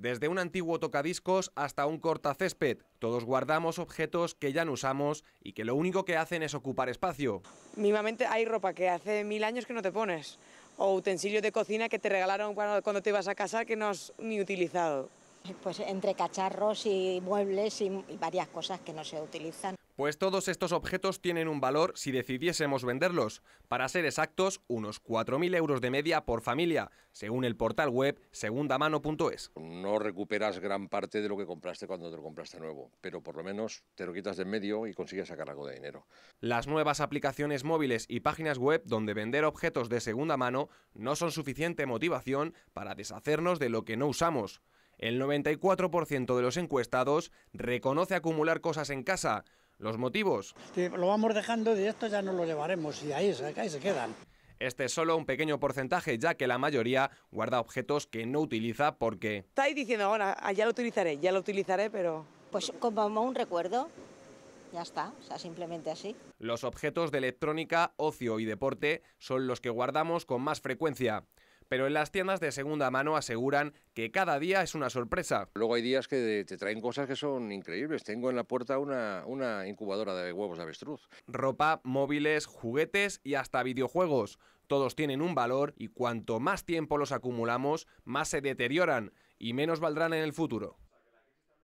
desde un antiguo tocadiscos hasta un cortacésped. Todos guardamos objetos que ya no usamos y que lo único que hacen es ocupar espacio. Mínimamente hay ropa que hace mil años que no te pones, o utensilios de cocina que te regalaron cuando, te ibas a casa que no has ni utilizado. Pues entre cacharros y muebles y varias cosas que no se utilizan. Pues todos estos objetos tienen un valor si decidiésemos venderlos, para ser exactos, unos 4.000 euros de media por familia, según el portal web segundamano.es. No recuperas gran parte de lo que compraste cuando te lo compraste nuevo, pero por lo menos te lo quitas de en medio y consigues sacar algo de dinero. Las nuevas aplicaciones móviles y páginas web donde vender objetos de segunda mano no son suficiente motivación para deshacernos de lo que no usamos. El 94% de los encuestados reconoce acumular cosas en casa, los motivos. lo vamos dejando y esto ya no lo llevaremos y ahí, se quedan. Este es solo un pequeño porcentaje, ya que la mayoría guarda objetos que no utiliza porque... Estáis diciendo, ahora, ya lo utilizaré, ya lo utilizaré, pero... Pues como un recuerdo, ya está, o sea, simplemente así. Los objetos de electrónica, ocio y deporte son los que guardamos con más frecuencia pero en las tiendas de segunda mano aseguran que cada día es una sorpresa. Luego hay días que te traen cosas que son increíbles. Tengo en la puerta una, una incubadora de huevos de avestruz. Ropa, móviles, juguetes y hasta videojuegos. Todos tienen un valor y cuanto más tiempo los acumulamos, más se deterioran y menos valdrán en el futuro.